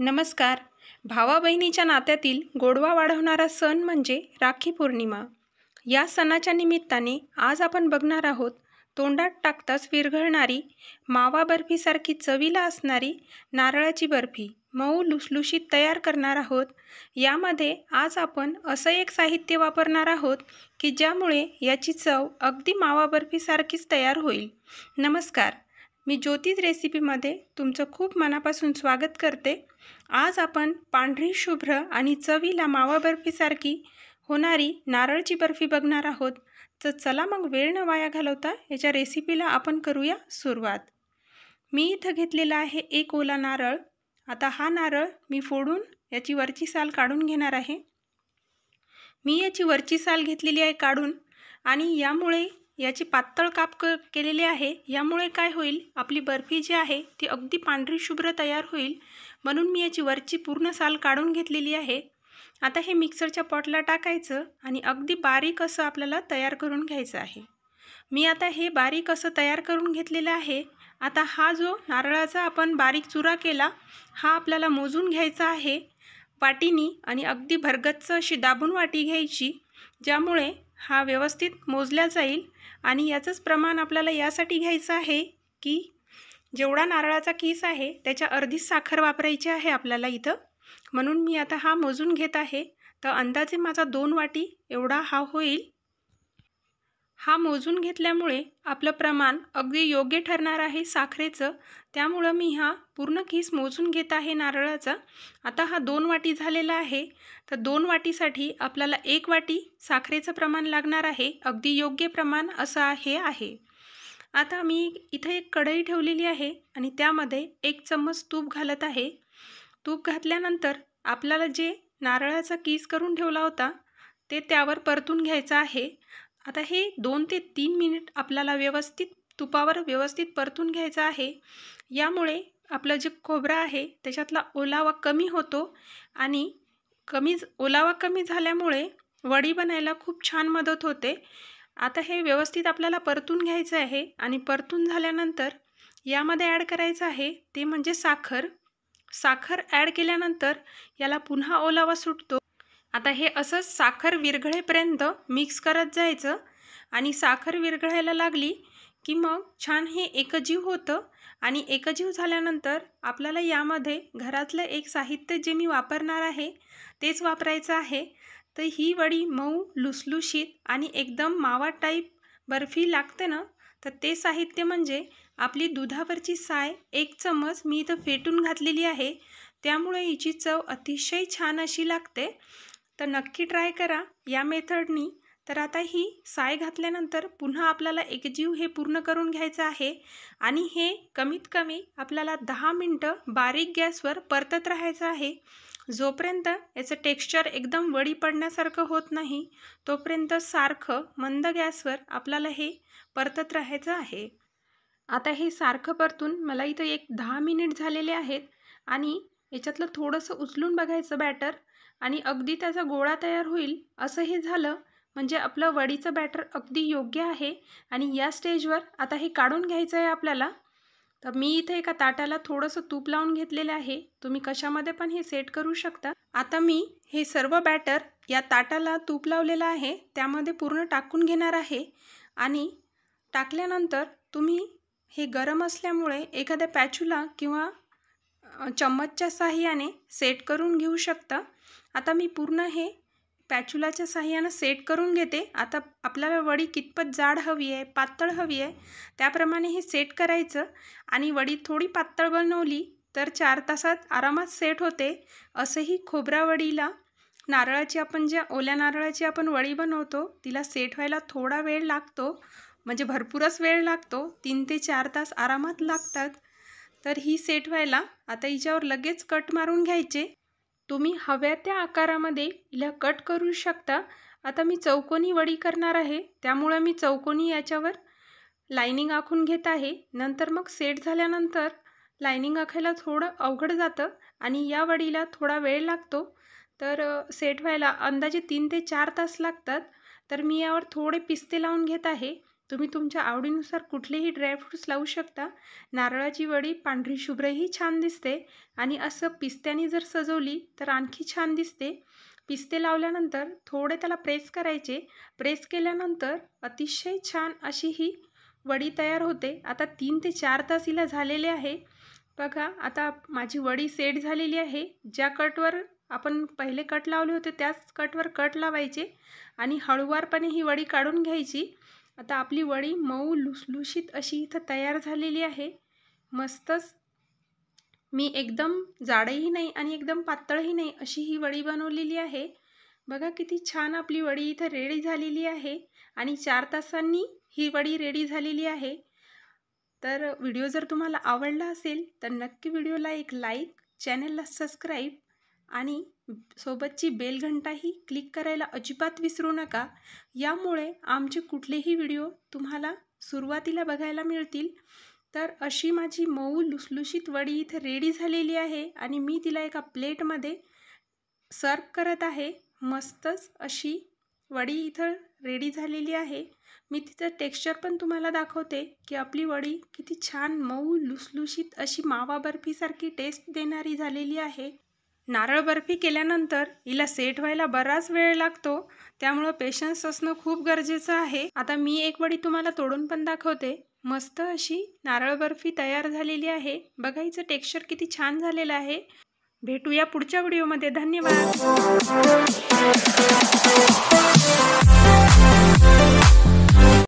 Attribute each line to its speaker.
Speaker 1: नमस्कार भावा बहिणीच्या नात्यातील गोडवा वाढवणारा सण म्हणजे राखी पौर्णिमा या सणाच्या निमित्ताने आज आपण बघणार आहोत तोंडात टाकताच विरघळणारी मावा बर्फीसारखी चवीला असणारी नारळाची बर्फी मऊ लुसलुशीत तयार करणार आहोत यामध्ये आज आपण असं एक साहित्य वापरणार आहोत की ज्यामुळे याची चव अगदी मावा बर्फीसारखीच तयार होईल नमस्कार मी ज्योतिज रेसिपीमध्ये तुमचं खूप मनापासून स्वागत करते आज आपण पांढरी शुभ्र आणि चवीला मावा बर्फीसारखी होणारी नारळची बर्फी बघणार आहोत तर चला मग वेळ न वाया घालवता याच्या रेसिपीला आपण करूया सुरुवात मी इथं घेतलेला आहे एक ओला नारळ आता हा नारळ मी फोडून याची वरची साल काढून घेणार आहे मी याची वरची साल घेतलेली आहे काढून आणि यामुळे याची पातळ काप क केलेली आहे यामुळे काय होईल आपली बर्फी जी आहे ती अगदी पांढरी शुभ्र तयार होईल म्हणून मी याची वरची पूर्ण साल काढून घेतलेली आहे आता हे मिक्सरच्या पॉटला टाकायचं आणि अगदी बारीक असं आपल्याला तयार करून घ्यायचं आहे मी आता हे बारीक असं तयार करून घेतलेलं आहे आता हा जो नारळाचा आपण बारीक चुरा केला हा आपल्याला मोजून घ्यायचा आहे वाटीनी आणि अगदी भरगच्च अशी दाबून वाटी घ्यायची ज्यामुळे हा व्यवस्थित मोजला जाईल आणि याचंच प्रमाण आपल्याला यासाठी घ्यायचं आहे की जेवढा नारळाचा कीस आहे त्याच्या अर्धीच साखर वापरायची आहे आपल्याला इथं म्हणून मी आता हा मोजून घेत आहे तर अंदाजे माझा दोन वाटी एवढा हा होईल हा मोजून घेतल्यामुळे आपलं प्रमाण अगदी योग्य ठरणार आहे साखरेचं त्यामुळं मी हा पूर्ण खीस मोजून घेत आहे नारळाचा आता हा दोन वाटी झालेला आहे तर दोन वाटीसाठी आपल्याला एक वाटी साखरेचं प्रमाण लागणार आहे अगदी योग्य प्रमाण असं आहे आहे आता मी इथे एक कढई ठेवलेली आहे आणि त्यामध्ये एक चम्मच तूप घालत आहे तूप घातल्यानंतर आपल्याला जे नारळाचा कीस करून ठेवला होता ते त्यावर परतून घ्यायचं आहे आता हे दोन ते तीन मिनिट आपल्याला व्यवस्थित तुपावर व्यवस्थित परतून घ्यायचं आहे यामुळे आपलं जे खोबरं आहे त्याच्यातला ओलावा कमी होतो आणि कमी ओलावा कमी झाल्यामुळे वडी बनायला खूप छान मदत होते आता हे व्यवस्थित आपल्याला परतून घ्यायचं आहे आणि परतून झाल्यानंतर यामध्ये ॲड करायचं आहे ते म्हणजे साखर साखर ॲड केल्यानंतर याला पुन्हा ओलावा सुटतो आता हे असंच साखर विरघळेपर्यंत मिक्स करत जायचं आणि साखर विरघळायला लागली की मग छान हे एकजीव होतं आणि एकजीव झाल्यानंतर आपल्याला यामध्ये घरातलं एक साहित्य जे मी वापरणार आहे तेच वापरायचं आहे तर ही वडी मऊ लुसलुशीत आणि एकदम मावा टाईप बर्फी लागते ना तर ते साहित्य म्हणजे आपली दुधावरची साय एक चमच मी इथं फेटून घातलेली आहे त्यामुळे हिची चव अतिशय छान अशी लागते तर नक्की ट्राय करा या मेथडनी तर आता ही साय घातल्यानंतर पुन्हा आपल्याला एकजीव हे पूर्ण करून घ्यायचं आहे आणि हे कमीत कमी आपल्याला दहा मिनटं बारीक गॅसवर परतत राहायचं आहे जोपर्यंत याचं टेक्स्चर एकदम वडी पडण्यासारखं होत नाही तोपर्यंत सारखं मंद गॅसवर आपल्याला हे परतत राहायचं आहे आता हे सारखं परतून मला इथं एक दहा मिनिट झालेले आहेत आणि याच्यातलं थोडंसं उचलून बघायचं बॅटर आणि अगदी त्याचा गोळा तयार होईल असं हे झालं म्हणजे आपलं वडीचं बॅटर अगदी योग्य आहे आणि या स्टेजवर आता हे काढून घ्यायचं आहे आपल्याला तर मी इथे एका ताटाला थोडंसं तूप लावून घेतलेलं आहे तुम्ही कशामध्ये पण हे सेट करू शकता आता मी हे सर्व बॅटर या ताटाला तूप लावलेलं आहे त्यामध्ये पूर्ण टाकून घेणार आहे आणि टाकल्यानंतर तुम्ही हे गरम असल्यामुळे एखाद्या पॅचूला किंवा चम्मचच्या साह्याने सेट करून घेऊ शकता आता मी पूर्ण हे पॅच्युलाच्या साह्यानं सेट करून घेते आता आपल्याला वडी कितपत जाड हवी आहे पातळ हवी आहे त्याप्रमाणे हे सेट करायचं आणि वडी थोडी पातळ बनवली तर चार तासात आरामात सेट होते असंही खोबरावडीला नारळाची आपण ज्या ओल्या नारळाची आपण वडी बनवतो तिला सेट व्हायला थोडा वेळ लागतो म्हणजे भरपूरच वेळ लागतो तीन ते चार तास आरामात लागतात तर ही सेट व्हायला आता हिच्यावर लगेच कट मारून घ्यायचे तुम्ही हव्या त्या आकारामध्ये हिला कट करू शकता आता मी चौकोनी वडी करणार आहे त्यामुळं मी चौकोनी याच्यावर लायनिंग आखून घेत आहे नंतर मग सेट झाल्यानंतर लायनिंग आखायला थोडं अवघड जातं आणि या वडीला थोडा वेळ लागतो तर सेट व्हायला अंदाजे तीन ते चार तास लागतात तर मी यावर थोडे पिस्ते लावून घेत आहे तुम्ही तुमच्या आवडीनुसार कुठलेही ड्रायफ्रूट्स लावू शकता नारळाची वडी पांढरी शुभ्रही छान दिसते आणि असं पिस्त्याने जर सजवली तर आणखी छान दिसते पिस्ते लावल्यानंतर थोडे त्याला प्रेस करायचे प्रेस केल्यानंतर अतिशय छान अशी ही वडी तयार होते आता तीन ते चार तास हिला झालेले आहे बघा आता माझी वडी सेट झालेली आहे ज्या कटवर आपण पहिले कट लावले होते त्याच कटवर कट लावायचे आणि हळुवारपणे ही वडी काढून घ्यायची आता आपली वडी मऊ लुसलुशीत अशी इथं तयार झालेली आहे मस्तच मी एकदम जाडही नाही आणि एकदम पातळही नाही अशी ही वडी बनवलेली आहे बघा किती छान आपली वडी इथं रेडी झालेली आहे आणि चार तासांनी ही वडी रेडी झालेली आहे तर व्हिडिओ जर तुम्हाला आवडला असेल तर नक्की व्हिडिओला एक लाईक चॅनलला सबस्क्राईब आणि सोबतची बेलघंटाही क्लिक करायला अजिबात विसरू नका यामुळे आमचे कुठलेही व्हिडिओ तुम्हाला सुरुवातीला बघायला मिळतील तर अशी माझी मऊ लुसलुशीत वडी इथं रेडी झालेली आहे आणि मी तिला एका प्लेटमध्ये सर्व करत आहे मस्तच अशी वडी इथं रेडी झालेली आहे मी तिचं टेक्स्चर पण तुम्हाला दाखवते की आपली वडी किती छान मऊ लुसलुशीत अशी मावा बर्फीसारखी टेस्ट देणारी झालेली आहे नारळ बर्फी केल्यानंतर हिला सेट व्हायला बराच वेळ लागतो त्यामुळं पेशन्स असणं खूप गरजेचं आहे आता मी एक वडी तुम्हाला तोडून पण दाखवते मस्त अशी नारळ बर्फी तयार झालेली आहे बघायचं टेक्स्चर किती छान झालेलं आहे भेटूया पुढच्या व्हिडिओमध्ये धन्यवाद